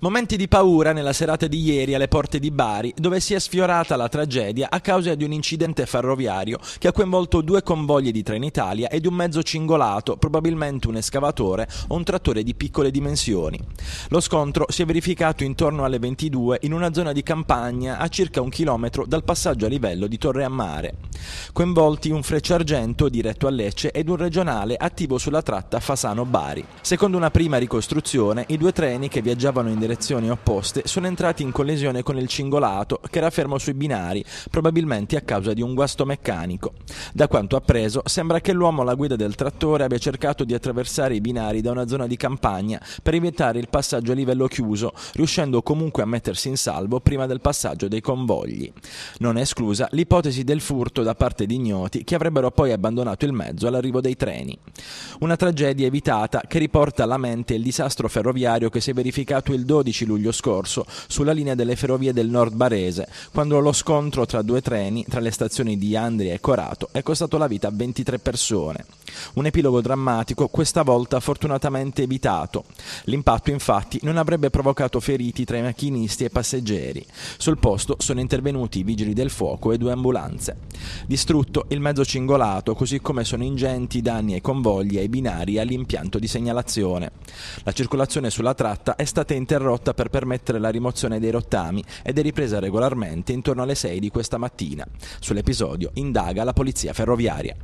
Momenti di paura nella serata di ieri alle porte di Bari, dove si è sfiorata la tragedia a causa di un incidente ferroviario che ha coinvolto due convogli di Trenitalia e di un mezzo cingolato, probabilmente un escavatore o un trattore di piccole dimensioni. Lo scontro si è verificato intorno alle 22 in una zona di campagna a circa un chilometro dal passaggio a livello di Torre a Mare coinvolti un freccia argento diretto a Lecce ed un regionale attivo sulla tratta Fasano-Bari. Secondo una prima ricostruzione, i due treni che viaggiavano in direzioni opposte sono entrati in collisione con il cingolato che era fermo sui binari, probabilmente a causa di un guasto meccanico. Da quanto appreso, sembra che l'uomo alla guida del trattore abbia cercato di attraversare i binari da una zona di campagna per evitare il passaggio a livello chiuso, riuscendo comunque a mettersi in salvo prima del passaggio dei convogli. Non è esclusa l'ipotesi del furto da parte di ignoti che avrebbero poi abbandonato il mezzo all'arrivo dei treni. Una tragedia evitata che riporta alla mente il disastro ferroviario che si è verificato il 12 luglio scorso sulla linea delle ferrovie del nord barese, quando lo scontro tra due treni tra le stazioni di Andria e Corato è costato la vita a 23 persone. Un epilogo drammatico, questa volta fortunatamente evitato. L'impatto infatti non avrebbe provocato feriti tra i macchinisti e i passeggeri. Sul posto sono intervenuti i vigili del fuoco e due ambulanze distrutto il mezzo cingolato, così come sono ingenti i danni ai convogli, ai binari e all'impianto di segnalazione. La circolazione sulla tratta è stata interrotta per permettere la rimozione dei rottami ed è ripresa regolarmente intorno alle 6 di questa mattina. Sull'episodio indaga la polizia ferroviaria.